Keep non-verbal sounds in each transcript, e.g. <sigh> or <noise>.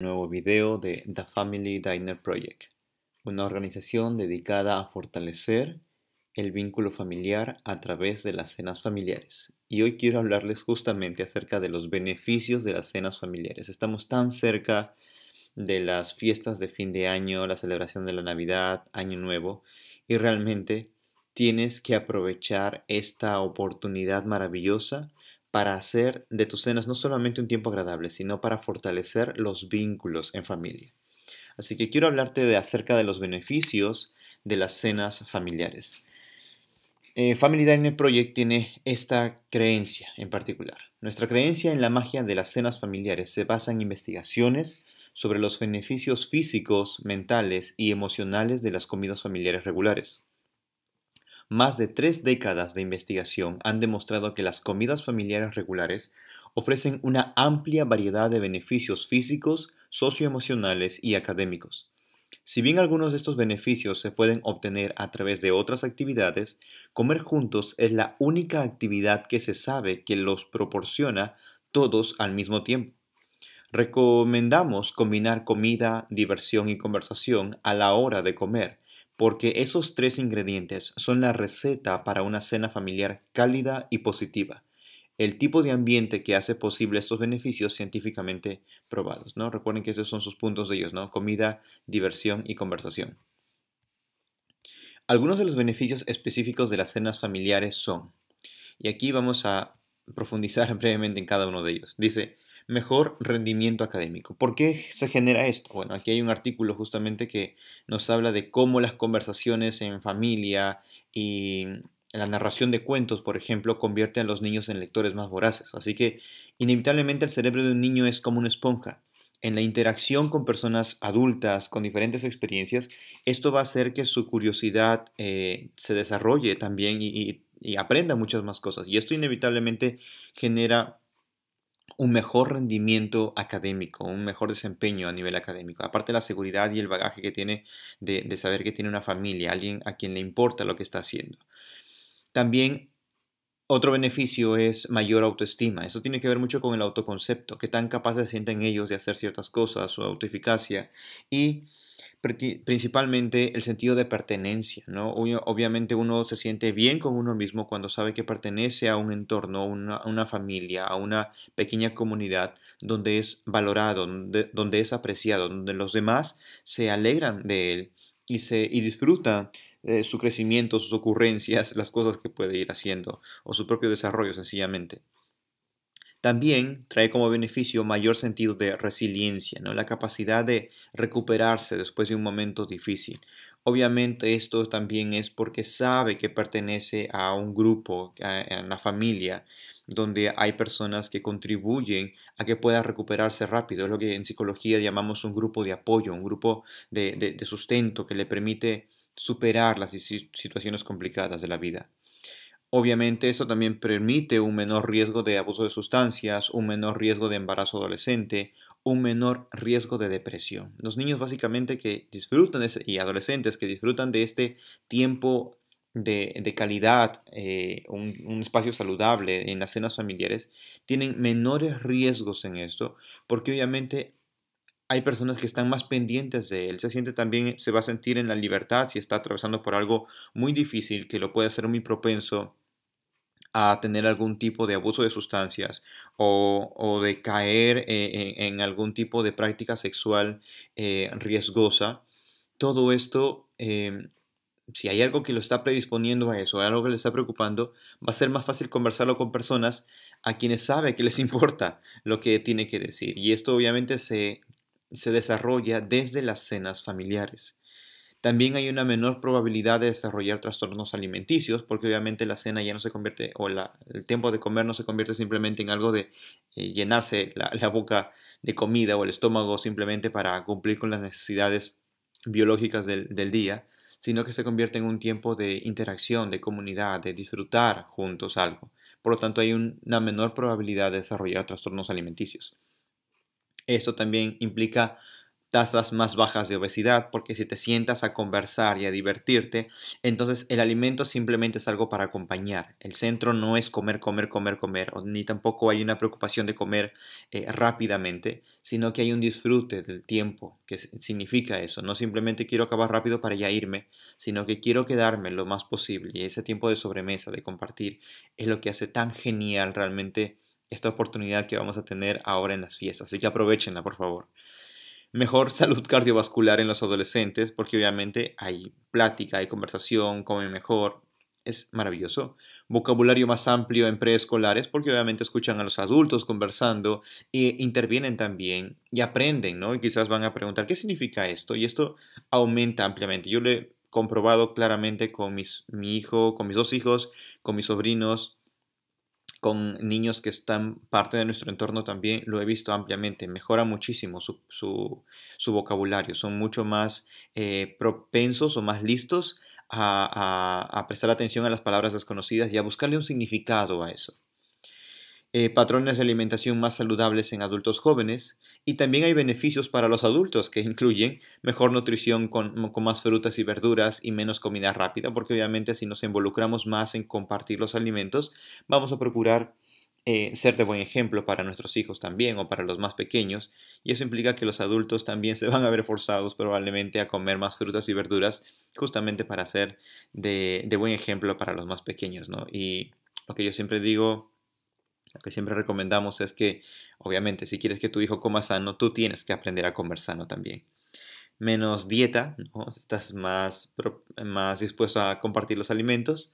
nuevo video de The Family Diner Project, una organización dedicada a fortalecer el vínculo familiar a través de las cenas familiares. Y hoy quiero hablarles justamente acerca de los beneficios de las cenas familiares. Estamos tan cerca de las fiestas de fin de año, la celebración de la Navidad, Año Nuevo, y realmente tienes que aprovechar esta oportunidad maravillosa para hacer de tus cenas no solamente un tiempo agradable, sino para fortalecer los vínculos en familia. Así que quiero hablarte de acerca de los beneficios de las cenas familiares. Eh, Family Dining Project tiene esta creencia en particular. Nuestra creencia en la magia de las cenas familiares se basa en investigaciones sobre los beneficios físicos, mentales y emocionales de las comidas familiares regulares más de tres décadas de investigación han demostrado que las comidas familiares regulares ofrecen una amplia variedad de beneficios físicos, socioemocionales y académicos. Si bien algunos de estos beneficios se pueden obtener a través de otras actividades, comer juntos es la única actividad que se sabe que los proporciona todos al mismo tiempo. Recomendamos combinar comida, diversión y conversación a la hora de comer porque esos tres ingredientes son la receta para una cena familiar cálida y positiva. El tipo de ambiente que hace posible estos beneficios científicamente probados, ¿no? Recuerden que esos son sus puntos de ellos, ¿no? Comida, diversión y conversación. Algunos de los beneficios específicos de las cenas familiares son, y aquí vamos a profundizar <laughs> brevemente en cada uno de ellos. Dice, mejor rendimiento académico. ¿Por qué se genera esto? Bueno, aquí hay un artículo justamente que nos habla de cómo las conversaciones en familia y la narración de cuentos, por ejemplo, convierten a los niños en lectores más voraces. Así que inevitablemente el cerebro de un niño es como una esponja. En la interacción con personas adultas, con diferentes experiencias, esto va a hacer que su curiosidad eh, se desarrolle también y aprenda muchas más cosas. Y esto inevitablemente genera un mejor rendimiento académico, un mejor desempeño a nivel académico. Aparte de la seguridad y el bagaje que tiene de, de saber que tiene una familia, alguien a quien le importa lo que está haciendo. También otro beneficio es mayor autoestima. Eso tiene que ver mucho con el autoconcepto, qué tan capaces se sienten ellos de hacer ciertas cosas, su autoeficacia y principalmente el sentido de pertenencia, Obviamente uno se siente bien con uno mismo cuando sabe que pertenece a un entorno, a una, familia, a una pequeña comunidad donde es valorado, donde, es apreciado, donde los demás se alegran de él y, se, y disfrutan eh, su crecimiento, sus ocurrencias, las cosas que puede ir haciendo o su propio desarrollo sencillamente. También trae como beneficio mayor sentido de resiliencia, ¿no? la capacidad de recuperarse después de un momento difícil. Obviamente esto también es porque sabe que pertenece a un grupo, a, una familia, donde hay personas que contribuyen a que pueda recuperarse rápido. Es lo que en psicología llamamos un grupo de apoyo, un grupo de, de sustento que le permite superar las situaciones complicadas de la vida. Obviamente eso también permite un menor riesgo de abuso de sustancias, un menor riesgo de embarazo adolescente, un menor riesgo de depresión. Los niños básicamente que disfrutan y adolescentes que disfrutan de este tiempo de, calidad, eh, un, un espacio saludable en las cenas familiares, tienen menores riesgos en esto porque obviamente hay personas que están más pendientes de él. Se siente también, se va a sentir en la libertad si está atravesando por algo muy difícil que lo puede hacer muy propenso a tener algún tipo de abuso de sustancias o, de caer eh, en, algún tipo de práctica sexual eh, riesgosa. Todo esto, eh, si hay algo que lo está predisponiendo a eso, algo que le está preocupando, va a ser más fácil conversarlo con personas a quienes sabe que les <laughs> importa lo que tiene que decir. Y esto obviamente se se desarrolla desde las cenas familiares. También hay una menor probabilidad de desarrollar trastornos alimenticios porque obviamente la cena ya no se convierte o el tiempo de comer no se convierte simplemente en algo de eh, llenarse la, boca de comida o el estómago simplemente para cumplir con las necesidades biológicas del, día, sino que se convierte en un tiempo de interacción, de comunidad, de disfrutar juntos algo. Por lo tanto, hay una menor probabilidad de desarrollar trastornos alimenticios. Esto también implica tasas más bajas de obesidad, porque si te sientas a conversar y a divertirte, entonces el alimento simplemente es algo para acompañar. El centro no es comer, comer, comer, comer, ni tampoco hay una preocupación de comer eh, rápidamente, sino que hay un disfrute del tiempo, que significa eso. No simplemente quiero acabar rápido para ya irme, sino que quiero quedarme lo más posible. Y ese tiempo de sobremesa, de compartir, es lo que hace tan genial realmente esta oportunidad que vamos a tener ahora en las fiestas. Así que aprovechenla, por favor. Mejor <laughs> salud cardiovascular en los adolescentes, porque obviamente hay plática, hay conversación, comen mejor. Es maravilloso. Vocabulario más amplio en preescolares, porque obviamente escuchan a los adultos conversando e intervienen también y aprenden, ¿no? Y quizás van a preguntar, ¿qué significa esto? Y esto aumenta ampliamente. Yo lo he comprobado claramente con mis, mi hijo, con mis dos hijos, con mis sobrinos, con niños que están parte de nuestro entorno también lo he visto ampliamente, mejora muchísimo su, su, vocabulario, son mucho más eh, propensos o más listos a prestar atención a las palabras desconocidas y a buscarle un significado a eso. Eh, patrones de alimentación más saludables en adultos jóvenes y también hay beneficios para los adultos que incluyen mejor nutrición mm, con, más frutas y verduras y menos comida rápida, porque obviamente si nos involucramos más en compartir los alimentos, vamos a procurar eh, ser de buen ejemplo para nuestros hijos también o para los más pequeños y eso implica que los adultos también se van a ver forzados probablemente a comer más frutas y verduras justamente para ser de, de buen ejemplo para los más pequeños, ¿no? Y lo que yo siempre digo lo que siempre recomendamos es que, obviamente, si quieres que tu hijo coma sano, tú tienes que aprender a comer sano también. Menos dieta, ¿no? estás más, más dispuesto a compartir los alimentos.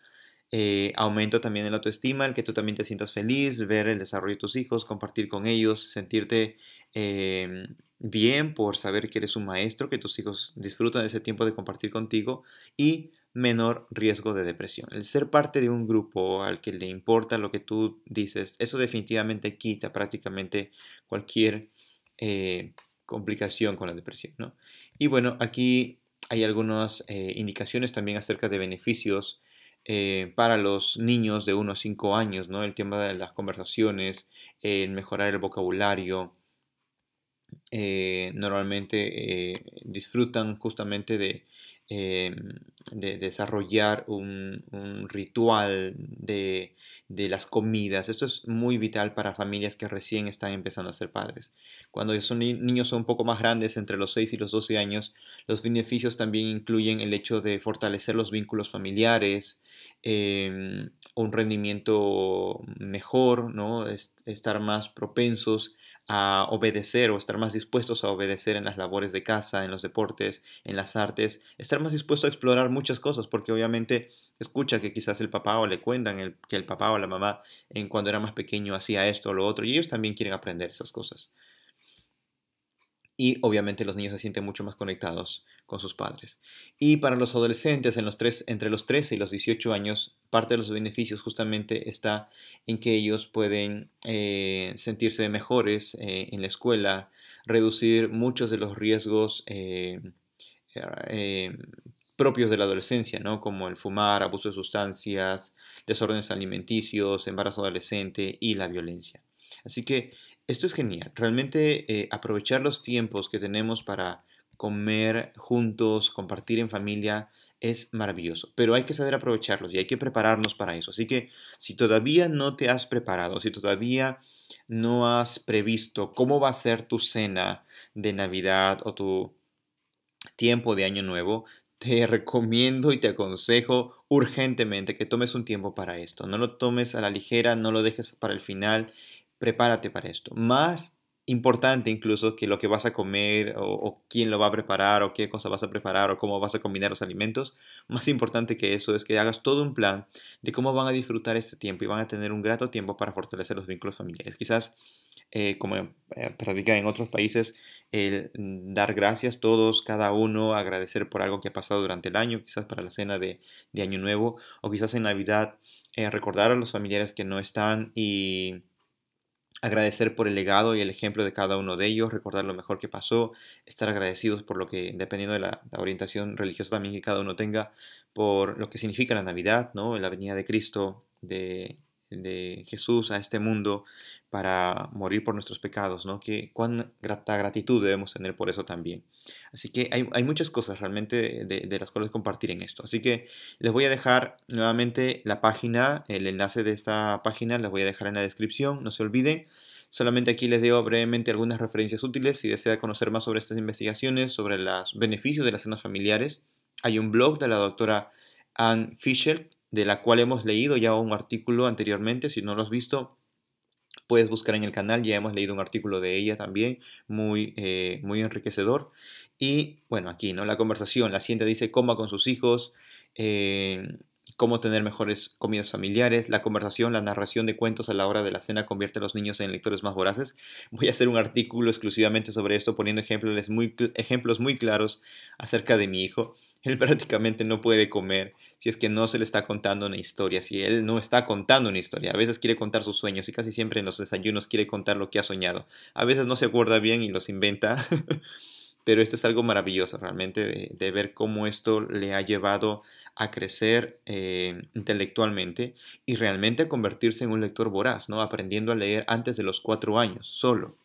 Eh, aumento también el autoestima, el que tú también te sientas feliz, ver el desarrollo de tus hijos, compartir con ellos, sentirte eh, bien por saber que eres un maestro, que tus hijos disfrutan de ese tiempo de compartir contigo y menor riesgo de depresión. El ser parte de un grupo al que le importa lo que tú dices, eso definitivamente quita prácticamente cualquier eh, complicación con la depresión. ¿no? Y bueno, aquí hay algunas eh, indicaciones también acerca de beneficios eh, para los niños de 1 a 5 años, ¿no? el tema de las conversaciones, el mejorar el vocabulario. normalmente disfrutan justamente de, eh, de desarrollar un, ritual de, las comidas. Esto es muy vital para familias que recién están empezando a ser padres. Cuando esos niños son un poco más grandes, entre los 6 y los 12 años, los beneficios también incluyen el hecho de fortalecer los vínculos familiares, em, un rendimiento mejor, ¿no? estar más propensos a obedecer o estar más dispuestos a obedecer en las labores de casa, en los deportes, en las artes, estar más dispuestos a explorar muchas cosas, porque obviamente escucha que quizás el papá o le cuentan que el papá o la mamá en cuando era más pequeño hacía esto o lo otro, y ellos también quieren aprender esas cosas y obviamente los niños se sienten mucho más conectados con sus padres. Y para los adolescentes en los tres, entre los 13 y los 18 años, parte de los beneficios justamente está en que ellos pueden eh, sentirse mejores eh, en la escuela, reducir muchos de los riesgos eh, propios de la adolescencia, ¿no? como el fumar, abuso de sustancias, desórdenes alimenticios, embarazo adolescente y la violencia. Así que esto es genial. Realmente eh, aprovechar los tiempos que tenemos para comer juntos, compartir en familia, es maravilloso. Pero hay que saber aprovecharlos y hay que prepararnos para eso. Así que si todavía no te has preparado, si todavía no has previsto cómo va a ser tu cena de Navidad o tu tiempo de Año Nuevo, te <laughs> recomiendo y te aconsejo urgentemente que tomes un tiempo para esto. No lo tomes a la ligera, no lo dejes para el final prepárate para esto. Más importante incluso que lo que vas a comer o, quién lo va a preparar o qué cosa vas a preparar o cómo vas a combinar los alimentos, más importante que eso es que hagas todo un plan de cómo van a disfrutar este tiempo y van a tener un grato tiempo para fortalecer los vínculos familiares. Quizás, eh, como eh, practican practica en otros países, el dar gracias todos, cada uno, agradecer por algo que ha pasado durante el año, quizás para la cena de, Año Nuevo o quizás en Navidad, eh, recordar a los familiares que no están y agradecer por el legado y el ejemplo de cada uno de ellos, recordar lo mejor que pasó, estar agradecidos por lo que, dependiendo de la, orientación religiosa también que cada uno tenga, por lo que significa la Navidad, ¿no? la venida de Cristo, de de Jesús a este mundo para morir por nuestros pecados, ¿no? Que cuán grata gratitud debemos tener por eso también. Así que hay, muchas cosas realmente de, las cuales compartir en esto. Así que les voy a dejar nuevamente la página, el enlace de esta página, la voy a dejar en la descripción, no se olviden. Solamente aquí les dejo brevemente algunas referencias útiles si desea conocer más sobre estas investigaciones, sobre los beneficios de las cenas familiares. Hay un blog de la doctora Ann Fisher de la cual hemos leído ya un artículo anteriormente. Si no lo has visto, puedes buscar en el canal, ya hemos leído un artículo de ella también, muy, eh, muy enriquecedor. Y bueno, aquí, ¿no? La conversación, la sienta dice coma con sus hijos, eh, cómo tener mejores comidas familiares, la conversación, la narración de cuentos a la hora de la cena convierte a los niños en lectores más voraces. Voy a hacer un artículo exclusivamente sobre esto, poniendo ejemplos muy, ejemplos muy claros acerca de mi hijo. Él <laughs> prácticamente no puede comer si es que no se le está contando una historia, si él no está contando una historia. A veces quiere contar sus sueños y casi siempre en los desayunos quiere contar lo que ha soñado. A veces no se acuerda bien y los inventa. <laughs> pero esto es algo maravilloso realmente de, ver cómo esto le ha llevado a crecer eh, intelectualmente y realmente a convertirse en un lector voraz, ¿no? Aprendiendo a leer antes de los cuatro años, solo.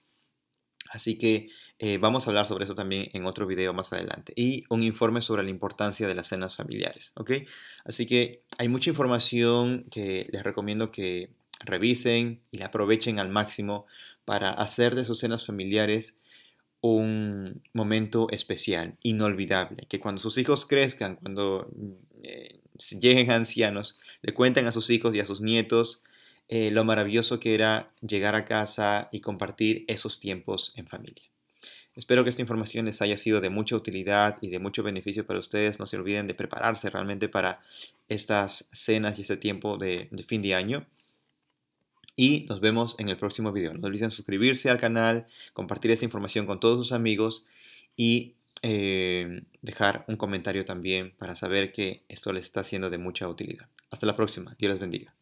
Así que eh, vamos a hablar sobre eso también en otro video más adelante. Y un informe sobre la importancia de las cenas familiares, Así que hay mucha información que les recomiendo que revisen y la aprovechen al máximo para hacer de sus cenas familiares un momento especial, inolvidable, que cuando sus hijos crezcan, cuando eh, lleguen ancianos, le cuenten a sus hijos y a sus nietos eh, lo maravilloso que era llegar a casa y compartir esos tiempos en familia. Espero que esta información les haya sido de mucha utilidad y de mucho beneficio para ustedes. No se olviden de prepararse realmente para estas cenas y este tiempo de, fin de año. Y nos vemos en el próximo video. No olviden suscribirse al canal, compartir esta información con todos sus amigos y eh, dejar un comentario también para saber que esto les está siendo de mucha utilidad. Hasta la próxima. Dios les bendiga.